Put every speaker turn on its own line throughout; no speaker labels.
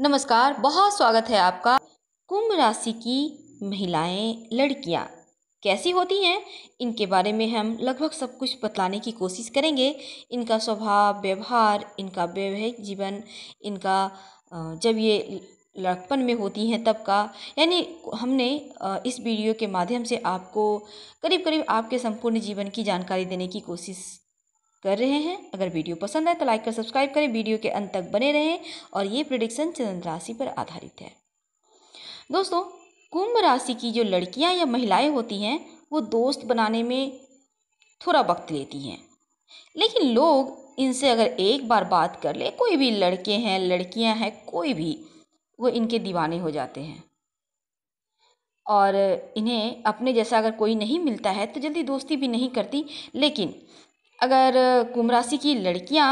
नमस्कार बहुत स्वागत है आपका कुंभ राशि की महिलाएं लड़कियां कैसी होती हैं इनके बारे में हम लगभग सब कुछ बतलाने की कोशिश करेंगे इनका स्वभाव व्यवहार इनका वैवाहिक जीवन इनका जब ये लड़कपन में होती हैं तब का यानी हमने इस वीडियो के माध्यम से आपको करीब करीब आपके संपूर्ण जीवन की जानकारी देने की कोशिश कर रहे हैं अगर वीडियो पसंद आए तो लाइक और सब्सक्राइब करें वीडियो के अंत तक बने रहें और ये प्रिडिक्शन चंद्र राशि पर आधारित है दोस्तों कुंभ राशि की जो लड़कियां या महिलाएं होती हैं वो दोस्त बनाने में थोड़ा वक्त लेती हैं लेकिन लोग इनसे अगर एक बार बात कर ले कोई भी लड़के हैं लड़कियां हैं कोई भी वो इनके दीवाने हो जाते हैं और इन्हें अपने जैसा अगर कोई नहीं मिलता है तो जल्दी दोस्ती भी नहीं करती लेकिन अगर कुंभ राशि की लड़कियाँ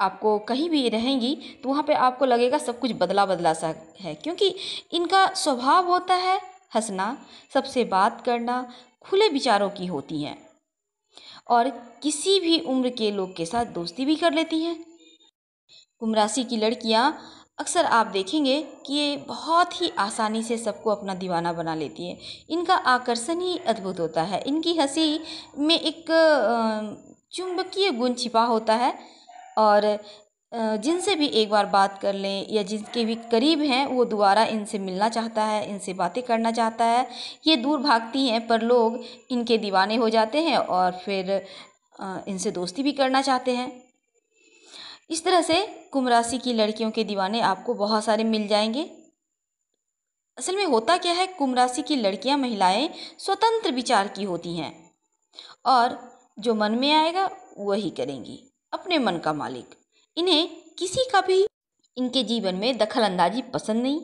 आपको कहीं भी रहेंगी तो वहाँ पे आपको लगेगा सब कुछ बदला बदला सा है क्योंकि इनका स्वभाव होता है हंसना सबसे बात करना खुले विचारों की होती हैं और किसी भी उम्र के लोग के साथ दोस्ती भी कर लेती हैं कुंभ राशि की लड़कियाँ अक्सर आप देखेंगे कि ये बहुत ही आसानी से सबको अपना दीवाना बना लेती है इनका आकर्षण ही अद्भुत होता है इनकी हंसी में एक चुंबकीय गुण छिपा होता है और जिनसे भी एक बार बात कर लें या जिनके भी करीब हैं वो दोबारा इनसे मिलना चाहता है इनसे बातें करना चाहता है ये दूर भागती हैं पर लोग इनके दीवाने हो जाते हैं और फिर इनसे दोस्ती भी करना चाहते हैं इस तरह से कुंभ राशि की लड़कियों के दीवाने आपको बहुत सारे मिल जाएंगे असल में होता क्या है कुंभ राशि की लड़कियां महिलाएं स्वतंत्र विचार की होती हैं और जो मन में आएगा वही करेंगी अपने मन का मालिक इन्हें किसी का भी इनके जीवन में दखल अंदाजी पसंद नहीं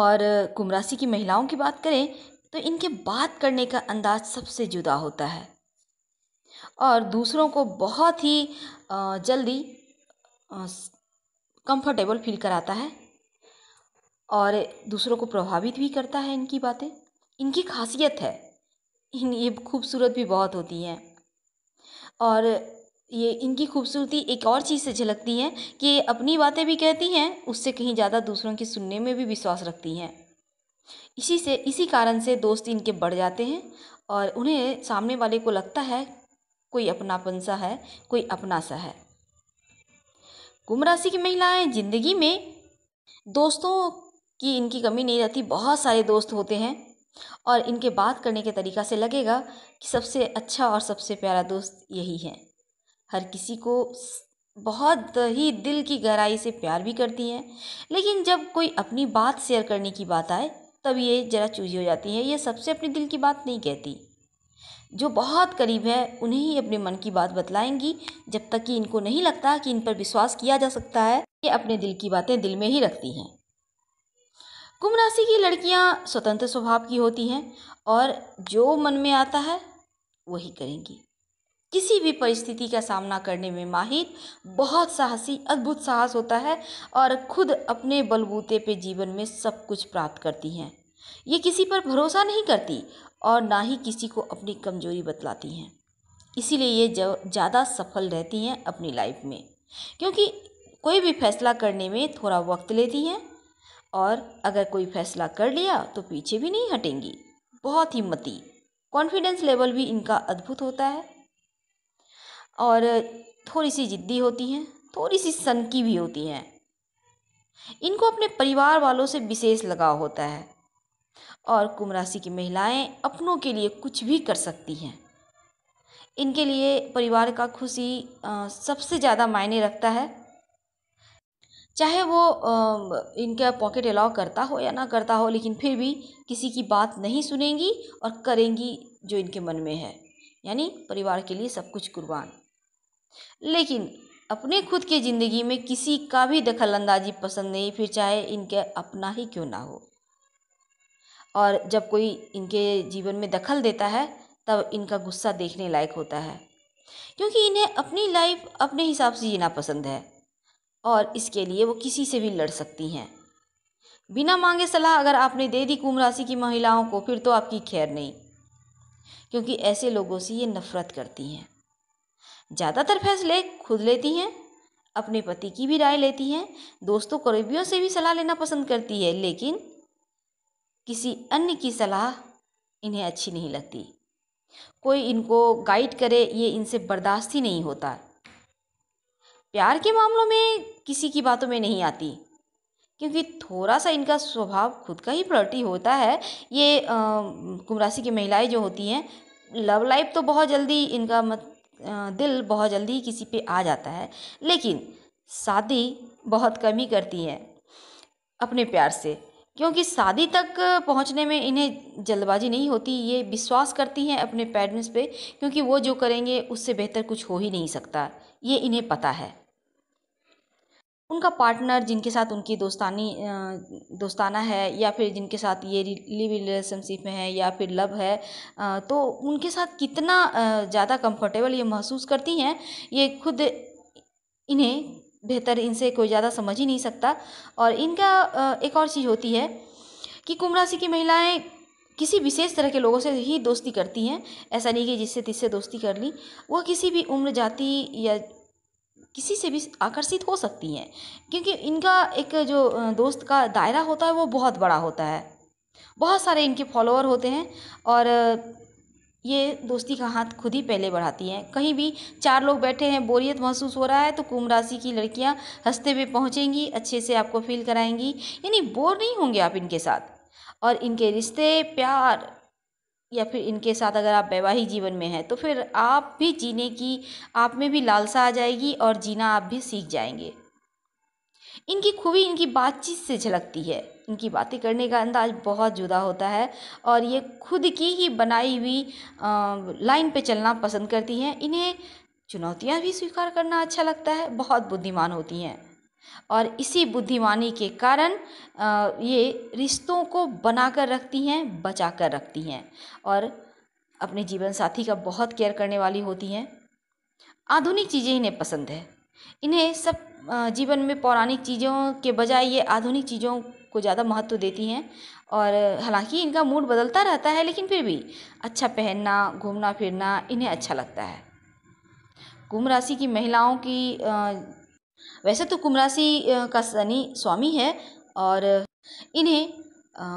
और कुमराशि की महिलाओं की बात करें तो इनके बात करने का अंदाज सबसे जुदा होता है और दूसरों को बहुत ही जल्दी कंफर्टेबल फील कराता है और दूसरों को प्रभावित भी करता है इनकी बातें इनकी खासियत है ये खूबसूरत भी बहुत होती हैं और ये इनकी खूबसूरती एक और चीज़ से झलकती है कि ये अपनी बातें भी कहती हैं उससे कहीं ज़्यादा दूसरों की सुनने में भी विश्वास रखती हैं इसी से इसी कारण से दोस्त इनके बढ़ जाते हैं और उन्हें सामने वाले को लगता है कोई अपनापन सा है कोई अपना सा है कुंभ राशि की महिलाएं ज़िंदगी में दोस्तों की इनकी कमी नहीं रहती बहुत सारे दोस्त होते हैं और इनके बात करने के तरीक़ा से लगेगा कि सबसे अच्छा और सबसे प्यारा दोस्त यही है हर किसी को बहुत ही दिल की गहराई से प्यार भी करती हैं लेकिन जब कोई अपनी बात शेयर करने की बात आए तब ये ज़रा चूजी हो जाती है ये सबसे अपने दिल की बात नहीं कहती जो बहुत करीब है उन्हें ही अपने मन की बात बतलाएंगी जब तक कि इनको नहीं लगता कि इन पर विश्वास किया जा सकता है ये अपने दिल की बातें दिल में ही रखती हैं कुंभ राशि की लड़कियां स्वतंत्र स्वभाव की होती हैं और जो मन में आता है वही करेंगी किसी भी परिस्थिति का सामना करने में माहिर बहुत साहसी अद्भुत साहस होता है और खुद अपने बलबूते पे जीवन में सब कुछ प्राप्त करती हैं ये किसी पर भरोसा नहीं करती और ना ही किसी को अपनी कमजोरी बतलाती हैं इसीलिए ये ज़्यादा सफल रहती हैं अपनी लाइफ में क्योंकि कोई भी फैसला करने में थोड़ा वक्त लेती हैं और अगर कोई फैसला कर लिया तो पीछे भी नहीं हटेंगी बहुत हिम्मती कॉन्फिडेंस लेवल भी इनका अद्भुत होता है और थोड़ी सी ज़िद्दी होती हैं थोड़ी सी सनकी भी होती हैं इनको अपने परिवार वालों से विशेष लगाव होता है और कुंभ राशि की महिलाएं अपनों के लिए कुछ भी कर सकती हैं इनके लिए परिवार का खुशी सबसे ज़्यादा मायने रखता है चाहे वो इनका पॉकेट अलाउ करता हो या ना करता हो लेकिन फिर भी किसी की बात नहीं सुनेंगी और करेंगी जो इनके मन में है यानी परिवार के लिए सब कुछ कुर्बान लेकिन अपने खुद के ज़िंदगी में किसी का भी दखल अंदाजी पसंद नहीं फिर चाहे इनके अपना ही क्यों ना हो और जब कोई इनके जीवन में दखल देता है तब इनका गुस्सा देखने लायक होता है क्योंकि इन्हें अपनी लाइफ अपने हिसाब से जीना पसंद है और इसके लिए वो किसी से भी लड़ सकती हैं बिना मांगे सलाह अगर आपने दे दी कुंभ राशि की महिलाओं को फिर तो आपकी खैर नहीं क्योंकि ऐसे लोगों से ये नफ़रत करती हैं ज़्यादातर फैसले खुद लेती हैं अपने पति की भी राय लेती हैं दोस्तों करीबियों से भी सलाह लेना पसंद करती है लेकिन किसी अन्य की सलाह इन्हें अच्छी नहीं लगती कोई इनको गाइड करे ये इनसे बर्दाश्त ही नहीं होता प्यार के मामलों में किसी की बातों में नहीं आती क्योंकि थोड़ा सा इनका स्वभाव खुद का ही प्रटी होता है ये कुंभ की महिलाएं जो होती हैं लव लाइफ तो बहुत जल्दी इनका मत आ, दिल बहुत जल्दी किसी पे आ जाता है लेकिन शादी बहुत कम ही करती हैं अपने प्यार से क्योंकि शादी तक पहुंचने में इन्हें जल्दबाजी नहीं होती ये विश्वास करती हैं अपने पेरेंट्स पे क्योंकि वो जो करेंगे उससे बेहतर कुछ हो ही नहीं सकता ये इन्हें पता है उनका पार्टनर जिनके साथ उनकी दोस्तानी दोस्ताना है या फिर जिनके साथ ये लिव रिलेशनशिप में है या फिर लव है तो उनके साथ कितना ज़्यादा कंफर्टेबल ये महसूस करती हैं ये खुद इन्हें बेहतर इनसे कोई ज़्यादा समझ ही नहीं सकता और इनका एक और चीज़ होती है कि कुंभ राशि की महिलाएं किसी विशेष तरह के लोगों से ही दोस्ती करती हैं ऐसा नहीं कि जिससे तिससे दोस्ती कर ली वह किसी भी उम्र जाति या किसी से भी आकर्षित हो सकती हैं क्योंकि इनका एक जो दोस्त का दायरा होता है वो बहुत बड़ा होता है बहुत सारे इनके फॉलोअर होते हैं और ये दोस्ती का हाथ खुद ही पहले बढ़ाती हैं कहीं भी चार लोग बैठे हैं बोरियत महसूस हो रहा है तो कुंभ राशि की लड़कियां हंसते हुए पहुंचेंगी अच्छे से आपको फील कराएंगी यानी बोर नहीं होंगे आप इनके साथ और इनके रिश्ते प्यार या फिर इनके साथ अगर आप वैवाहिक जीवन में हैं तो फिर आप भी जीने की आप में भी लालसा आ जाएगी और जीना आप भी सीख जाएंगे इनकी खूबी इनकी बातचीत से झलकती है इनकी बातें करने का अंदाज बहुत जुदा होता है और ये खुद की ही बनाई हुई लाइन पे चलना पसंद करती हैं इन्हें चुनौतियाँ भी स्वीकार करना अच्छा लगता है बहुत बुद्धिमान होती हैं और इसी बुद्धिमानी के कारण ये रिश्तों को बनाकर रखती हैं बचाकर रखती हैं और अपने जीवन साथी का बहुत केयर करने वाली होती हैं आधुनिक चीज़ें इन्हें पसंद है इन्हें सब जीवन में पौराणिक चीज़ों के बजाय ये आधुनिक चीज़ों को ज़्यादा महत्व देती हैं और हालांकि इनका मूड बदलता रहता है लेकिन फिर भी अच्छा पहनना घूमना फिरना इन्हें अच्छा लगता है कुंभ राशि की महिलाओं की वैसे तो कुमरासी का शनि स्वामी है और इन्हें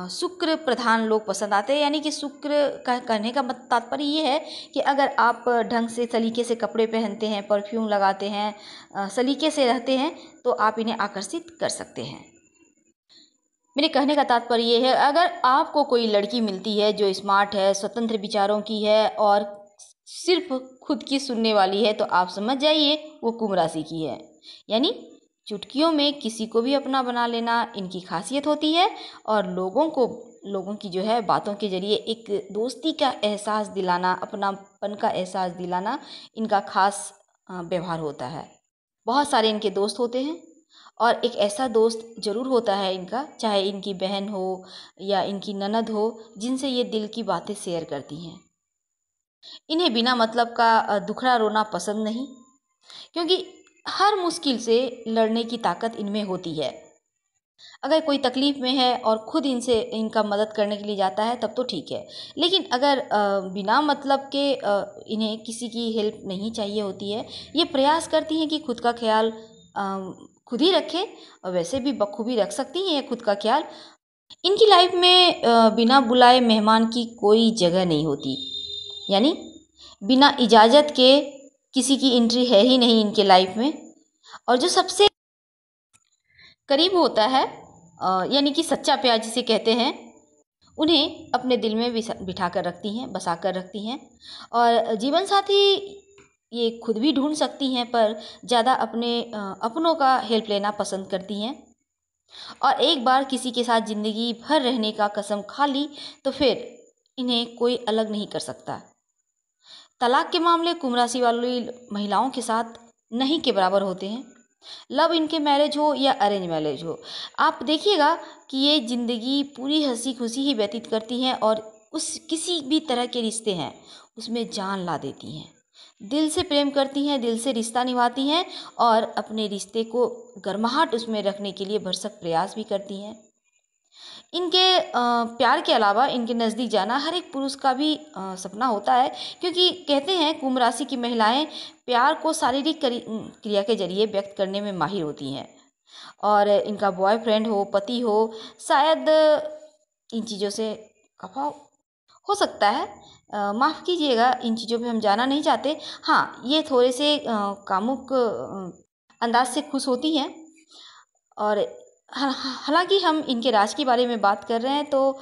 शुक्र प्रधान लोग पसंद आते हैं यानी कि शुक्र का कहने का तात्पर्य ये है कि अगर आप ढंग से सलीके से कपड़े पहनते हैं परफ्यूम लगाते हैं सलीके से रहते हैं तो आप इन्हें आकर्षित कर सकते हैं मेरे कहने का तात्पर्य ये है अगर आपको कोई लड़की मिलती है जो स्मार्ट है स्वतंत्र विचारों की है और सिर्फ खुद की सुनने वाली है तो आप समझ जाइए वो कुंभ राशि की है यानी चुटकियों में किसी को भी अपना बना लेना इनकी खासियत होती है और लोगों को लोगों की जो है बातों के ज़रिए एक दोस्ती का एहसास दिलाना अपनापन का एहसास दिलाना इनका खास व्यवहार होता है बहुत सारे इनके दोस्त होते हैं और एक ऐसा दोस्त ज़रूर होता है इनका चाहे इनकी बहन हो या इनकी ननद हो जिनसे ये दिल की बातें शेयर करती हैं इन्हें बिना मतलब का दुखड़ा रोना पसंद नहीं क्योंकि हर मुश्किल से लड़ने की ताकत इनमें होती है अगर कोई तकलीफ़ में है और ख़ुद इनसे इनका मदद करने के लिए जाता है तब तो ठीक है लेकिन अगर बिना मतलब के इन्हें किसी की हेल्प नहीं चाहिए होती है ये प्रयास करती हैं कि खुद का ख्याल खुद ही रखें और वैसे भी बखूबी रख सकती हैं खुद का ख्याल इनकी लाइफ में बिना बुलाए मेहमान की कोई जगह नहीं होती यानी बिना इजाज़त के किसी की एंट्री है ही नहीं इनके लाइफ में और जो सबसे करीब होता है यानी कि सच्चा प्यार जिसे कहते हैं उन्हें अपने दिल में बिठा कर रखती हैं बसा कर रखती हैं और जीवन साथी ये खुद भी ढूंढ सकती हैं पर ज़्यादा अपने अपनों का हेल्प लेना पसंद करती हैं और एक बार किसी के साथ ज़िंदगी भर रहने का कसम खा ली तो फिर इन्हें कोई अलग नहीं कर सकता तलाक के मामले कुंभ राशि वाली महिलाओं के साथ नहीं के बराबर होते हैं लव इनके मैरिज हो या अरेंज मैरिज हो आप देखिएगा कि ये ज़िंदगी पूरी हंसी खुशी ही व्यतीत करती हैं और उस किसी भी तरह के रिश्ते हैं उसमें जान ला देती हैं दिल से प्रेम करती हैं दिल से रिश्ता निभाती हैं और अपने रिश्ते को गर्माहट उसमें रखने के लिए भरसक प्रयास भी करती हैं इनके प्यार के अलावा इनके नज़दीक जाना हर एक पुरुष का भी सपना होता है क्योंकि कहते हैं कुंभ राशि की महिलाएँ प्यार को शारीरिक क्रिया के ज़रिए व्यक्त करने में माहिर होती हैं और इनका बॉयफ्रेंड हो पति हो शायद इन चीज़ों से कफा हो सकता है माफ़ कीजिएगा इन चीज़ों पे हम जाना नहीं चाहते हाँ ये थोड़े से कामुक अंदाज से खुश होती हैं और हालांकि हम इनके राज के बारे में बात कर रहे हैं तो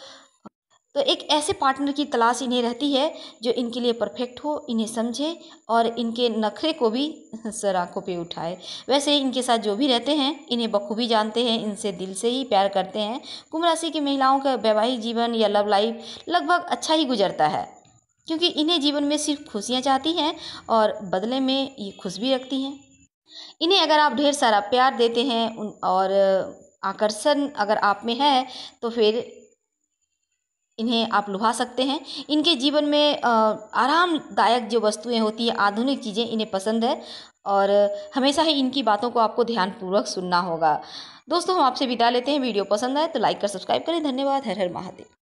तो एक ऐसे पार्टनर की तलाश इन्हें रहती है जो इनके लिए परफेक्ट हो इन्हें समझे और इनके नखरे को भी सर आँखों पर उठाए वैसे इनके साथ जो भी रहते हैं इन्हें बखूबी जानते हैं इनसे दिल से ही प्यार करते हैं कुंभ राशि की महिलाओं का वैवाहिक जीवन या लव लाइफ लगभग अच्छा ही गुजरता है क्योंकि इन्हें जीवन में सिर्फ खुशियाँ चाहती हैं और बदले में ये खुश भी रखती हैं इन्हें अगर आप ढेर सारा प्यार देते हैं और आकर्षण अगर आप में है तो फिर इन्हें आप लुभा सकते हैं इनके जीवन में आरामदायक जो वस्तुएं होती हैं आधुनिक चीज़ें इन्हें पसंद है और हमेशा ही इनकी बातों को आपको ध्यानपूर्वक सुनना होगा दोस्तों हम आपसे विदा लेते हैं वीडियो पसंद आए तो लाइक कर सब्सक्राइब करें धन्यवाद हर हर महादेव